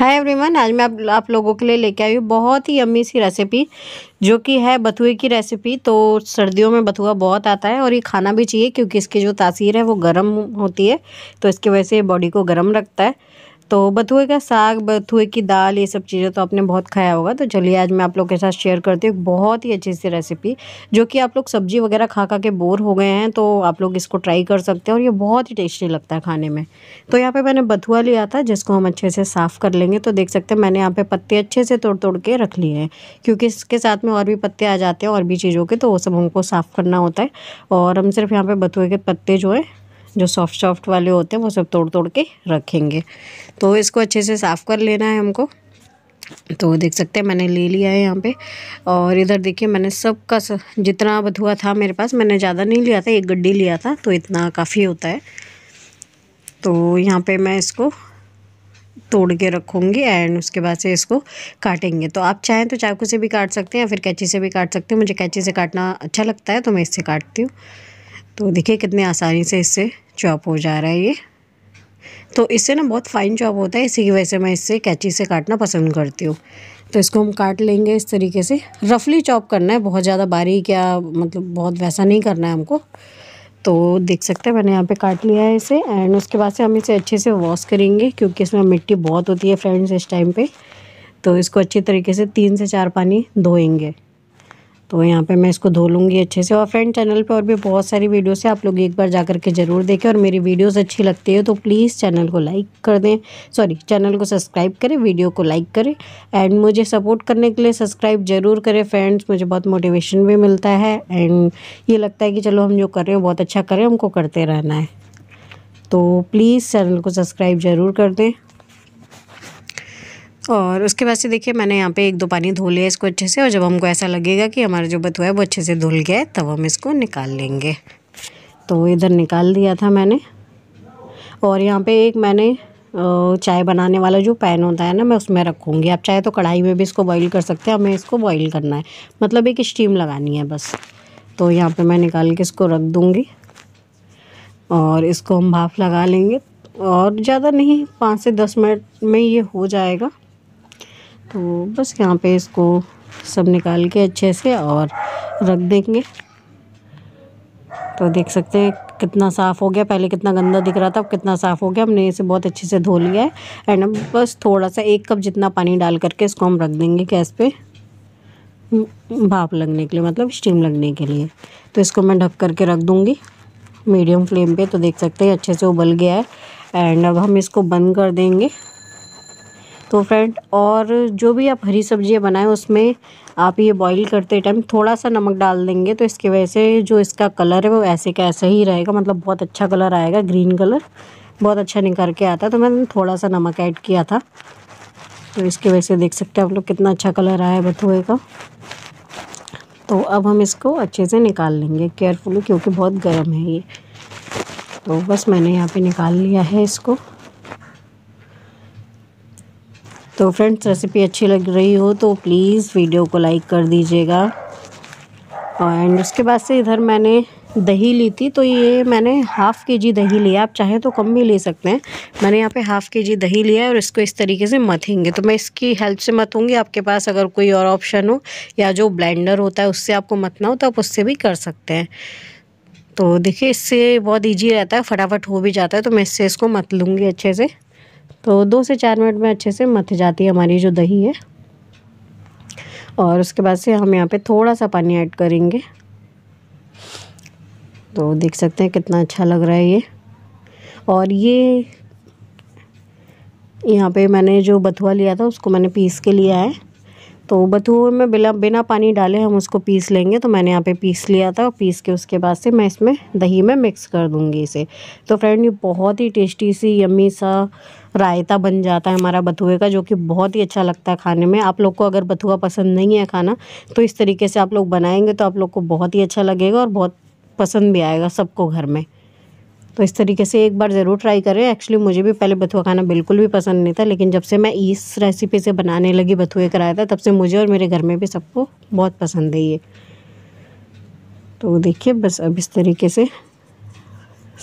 hi everyone आज मैं आप, आप लोगों के लिए लेके आई हूँ बहुत ही अम्मी सी रेसिपी जो कि है बथुए की रेसिपी तो सर्दियों में बथुआ बहुत आता है और ये खाना भी चाहिए क्योंकि इसकी जो तासीर है वो गर्म होती है तो इसकी वजह से बॉडी को गर्म रखता है तो बथुए का साग बथुए की दाल ये सब चीज़ें तो आपने बहुत खाया होगा तो चलिए आज मैं आप लोग के साथ शेयर करती हूँ बहुत ही अच्छी सी रेसिपी जो कि आप लोग सब्जी वगैरह खा खा के बोर हो गए हैं तो आप लोग इसको ट्राई कर सकते हैं और ये बहुत ही टेस्टी लगता है खाने में तो यहाँ पर मैंने बथुआ लिया था जिसको हम अच्छे से साफ़ कर लेंगे तो देख सकते हैं मैंने यहाँ पर पत्ते अच्छे से तोड़ तोड़ के रख लिए हैं क्योंकि इसके साथ में और भी पत्ते आ जाते हैं और भी चीज़ों के तो वो सब हमको साफ़ करना होता है और हम सिर्फ यहाँ पर बथुए के पत्ते जो है जो सॉफ्ट सॉफ्ट वाले होते हैं वो सब तोड़ तोड़ के रखेंगे तो इसको अच्छे से साफ़ कर लेना है हमको तो देख सकते हैं मैंने ले लिया है यहाँ पे और इधर देखिए मैंने सबका जितना बथुआ था मेरे पास मैंने ज़्यादा नहीं लिया था एक गड्डी लिया था तो इतना काफ़ी होता है तो यहाँ पे मैं इसको तोड़ के रखूँगी एंड उसके बाद से इसको काटेंगे तो आप चाहें तो चाकू से भी काट सकते हैं या फिर कैंची से भी काट सकते हैं मुझे कैंची से काटना अच्छा लगता है तो मैं इससे काटती हूँ तो देखिए कितने आसानी से इससे चॉप हो जा रहा है ये तो इससे ना बहुत फाइन चॉप होता है इसी की वजह से मैं इससे कैची से काटना पसंद करती हूँ तो इसको हम काट लेंगे इस तरीके से रफली चॉप करना है बहुत ज़्यादा बारीक या मतलब बहुत वैसा नहीं करना है हमको तो देख सकते हैं मैंने यहाँ पे काट लिया है इसे एंड उसके बाद से हम इसे अच्छे से वॉश करेंगे क्योंकि इसमें मिट्टी बहुत होती है फ्रेंड्स इस टाइम पे तो इसको अच्छे तरीके से तीन से चार पानी धोएंगे तो यहाँ पे मैं इसको धो लूँगी अच्छे से और फ्रेंड चैनल पे और भी बहुत सारी वीडियोस है आप लोग एक बार जा करके ज़रूर देखें और मेरी वीडियोस अच्छी लगती है तो प्लीज़ चैनल को लाइक कर दें सॉरी चैनल को सब्सक्राइब करें वीडियो को लाइक करें एंड मुझे सपोर्ट करने के लिए सब्सक्राइब ज़रूर करें फ्रेंड्स मुझे बहुत मोटिवेशन भी मिलता है एंड ये लगता है कि चलो हम जो कर रहे हैं बहुत अच्छा करें हमको करते रहना है तो प्लीज़ चैनल को सब्सक्राइब ज़रूर कर दें और उसके बाद से देखिए मैंने यहाँ पे एक दो पानी धो लिया इसको अच्छे से और जब हमको ऐसा लगेगा कि हमारा जो बथुआ है वो अच्छे से धुल गया है तब हम इसको निकाल लेंगे तो इधर निकाल दिया था मैंने और यहाँ पे एक मैंने चाय बनाने वाला जो पैन होता है ना मैं उसमें रखूँगी आप चाहे तो कढ़ाई में भी इसको बॉईल कर सकते हैं हमें इसको बॉईल करना है मतलब एक स्टीम लगानी है बस तो यहाँ पे मैं निकाल के इसको रख दूँगी और इसको हम भाप लगा लेंगे और ज़्यादा नहीं पाँच से दस मिनट में ये हो जाएगा तो बस यहाँ पे इसको सब निकाल के अच्छे से और रख देंगे तो देख सकते हैं कितना साफ़ हो गया पहले कितना गंदा दिख रहा था अब कितना साफ़ हो गया हमने इसे बहुत अच्छे से धो लिया है एंड अब बस थोड़ा सा एक कप जितना पानी डाल करके इसको हम रख देंगे गैस पे भाप लगने के लिए मतलब स्टीम लगने के लिए तो इसको मैं ढक करके रख दूँगी मीडियम फ्लेम पे तो देख सकते हैं अच्छे से उबल गया है एंड अब हम इसको बंद कर देंगे तो फ्रेंड और जो भी आप हरी सब्जियाँ बनाएं उसमें आप ये बॉईल करते टाइम थोड़ा सा नमक डाल देंगे तो इसके वजह से जो इसका कलर है वो ऐसे का ऐसा ही रहेगा मतलब बहुत अच्छा कलर आएगा ग्रीन कलर बहुत अच्छा निकल के आता तो मैंने थोड़ा सा नमक ऐड किया था तो इसके वजह से देख सकते हैं आप लोग कितना अच्छा कलर आया है बथुए का तो अब हम इसको अच्छे से निकाल लेंगे केयरफुली क्योंकि बहुत गर्म है ये तो बस मैंने यहाँ पे निकाल लिया है इसको तो फ्रेंड्स रेसिपी अच्छी लग रही हो तो प्लीज़ वीडियो को लाइक कर दीजिएगा एंड उसके बाद से इधर मैंने दही ली थी तो ये मैंने हाफ़ के जी दही लिया आप चाहें तो कम भी ले सकते हैं मैंने यहाँ पे हाफ़ के जी दही लिया है और इसको इस तरीके से मथेंगे तो मैं इसकी हेल्प से मथूँगी आपके पास अगर कोई और ऑप्शन हो या जो ब्लेंडर होता है उससे आपको मतना हो तो आप उससे भी कर सकते हैं तो देखिए इससे बहुत ईजी रहता है फटाफट हो भी जाता है तो मैं इससे इसको मत लूँगी अच्छे से तो दो से चार मिनट में अच्छे से मथ जाती है हमारी जो दही है और उसके बाद से हम यहाँ पे थोड़ा सा पानी ऐड करेंगे तो देख सकते हैं कितना अच्छा लग रहा है ये और ये यहाँ पे मैंने जो बथुआ लिया था उसको मैंने पीस के लिया है तो बथुए में बिना बिना पानी डाले हम उसको पीस लेंगे तो मैंने यहाँ पे पीस लिया था पीस के उसके बाद से मैं इसमें दही में मिक्स कर दूँगी इसे तो फ्रेंड ये बहुत ही टेस्टी सी यम्मी सा रायता बन जाता है हमारा बथुए का जो कि बहुत ही अच्छा लगता है खाने में आप लोग को अगर बथुआ पसंद नहीं है खाना तो इस तरीके से आप लोग बनाएंगे तो आप लोग को बहुत ही अच्छा लगेगा और बहुत पसंद भी आएगा सबको घर में तो इस तरीके से एक बार ज़रूर ट्राई करें एक्चुअली मुझे भी पहले बथुआ खाना बिल्कुल भी पसंद नहीं था लेकिन जब से मैं इस रेसिपी से बनाने लगी बथुए कराया था तब से मुझे और मेरे घर में भी सबको बहुत पसंद है ये तो देखिए बस अब इस तरीके से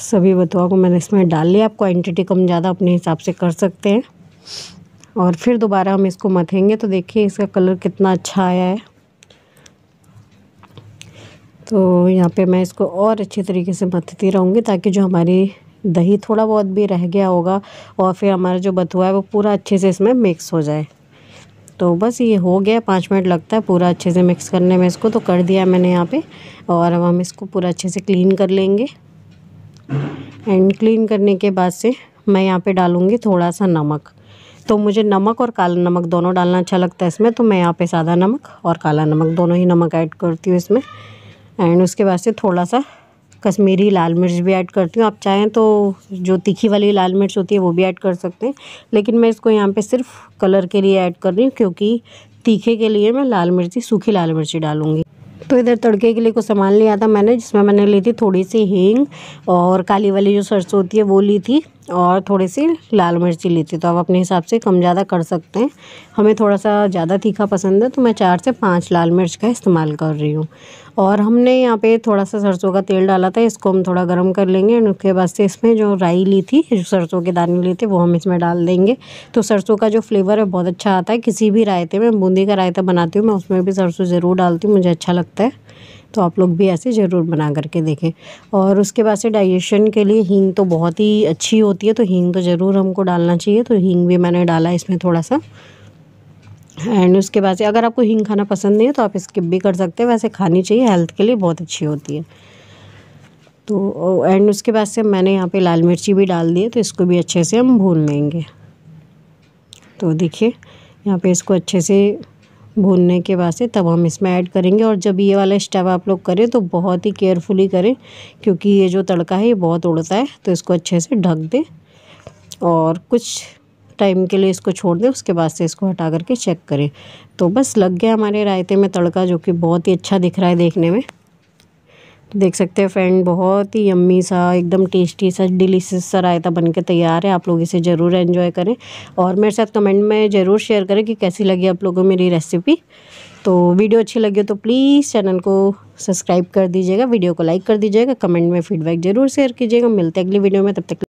सभी बथुआ को मैंने इसमें डाल लिया आप क्वान्टिटी कम ज़्यादा अपने हिसाब से कर सकते हैं और फिर दोबारा हम इसको मथेंगे तो देखिए इसका कलर कितना अच्छा आया है तो यहाँ पे मैं इसको और अच्छे तरीके से बथती रहूँगी ताकि जो हमारी दही थोड़ा बहुत भी रह गया होगा और फिर हमारा जो बथुआ है वो पूरा अच्छे से इसमें मिक्स हो जाए तो बस ये हो गया पाँच मिनट लगता है पूरा अच्छे से मिक्स करने में इसको तो कर दिया मैंने यहाँ पे और अब हम इसको पूरा अच्छे से क्लीन कर लेंगे एंड क्लीन करने के बाद से मैं यहाँ पे डालूँगी थोड़ा सा नमक तो मुझे नमक और काला नमक दोनों डालना अच्छा लगता है इसमें तो मैं यहाँ पे सादा नमक और काला नमक दोनों ही नमक ऐड करती हूँ इसमें एंड उसके बाद से थोड़ा सा कश्मीरी लाल मिर्च भी ऐड करती हूँ आप चाहें तो जो तीखी वाली लाल मिर्च होती है वो भी ऐड कर सकते हैं लेकिन मैं इसको यहाँ पे सिर्फ कलर के लिए ऐड कर रही हूँ क्योंकि तीखे के लिए मैं लाल मिर्ची सूखी लाल मिर्ची डालूँगी तो इधर तड़के के लिए कुछ सामान लिया था मैंने जिसमें मैंने ली थी थोड़ी सी हींग और काली वाली जो सरसों होती है वो ली थी और थोड़ी सी लाल मिर्ची ली थी तो आप अपने हिसाब से कम ज़्यादा कर सकते हैं हमें थोड़ा सा ज़्यादा तीखा पसंद है तो मैं चार से पाँच लाल मिर्च का इस्तेमाल कर रही हूँ और हमने यहाँ पे थोड़ा सा सरसों का तेल डाला था इसको हम थोड़ा गर्म कर लेंगे एंड उसके बाद से इसमें जो राई ली थी जो सरसों के दाने ली थे वो हम इसमें डाल देंगे तो सरसों का जो फ्लेवर है बहुत अच्छा आता है किसी भी रायते में बूंदी का रायता बनाती हूँ मैं उसमें भी सरसों ज़रूर डालती हूँ मुझे अच्छा लगता है तो आप लोग भी ऐसे ज़रूर बना करके देखें और उसके बाद से डाइजेशन के लिए हींग तो बहुत ही अच्छी होती है तो हींग तो ज़रूर हमको डालना चाहिए तो हींग भी मैंने डाला इसमें थोड़ा सा एंड उसके बाद से अगर आपको हींग खाना पसंद नहीं है तो आप स्किप भी कर सकते हैं वैसे खानी चाहिए हेल्थ के लिए बहुत अच्छी होती है तो एंड उसके बाद से मैंने यहाँ पे लाल मिर्ची भी डाल दी है तो इसको भी अच्छे से हम भून लेंगे तो देखिए यहाँ पे इसको अच्छे से भूनने के बाद से तब हम इसमें ऐड करेंगे और जब ये वाला स्टेप आप लोग करें तो बहुत ही केयरफुली करें क्योंकि ये जो तड़का है ये बहुत उड़ता है तो इसको अच्छे से ढक दें और कुछ टाइम के लिए इसको छोड़ दें उसके बाद से इसको हटा करके चेक करें तो बस लग गया हमारे रायते में तड़का जो कि बहुत ही अच्छा दिख रहा है देखने में देख सकते हैं फ्रेंड बहुत ही यम्मी सा एकदम टेस्टी सा डिलीशियस सा रायता बन के तैयार है आप लोग इसे ज़रूर एंजॉय करें और मेरे साथ कमेंट में ज़रूर शेयर करें कि कैसी लगी आप लोगों मेरी रेसिपी तो वीडियो अच्छी लगी हो तो प्लीज़ चैनल को सब्सक्राइब कर दीजिएगा वीडियो को लाइक कर दीजिएगा कमेंट में फीडबैक ज़रूर शेयर कीजिएगा मिलते हैं अगली वीडियो में तब तक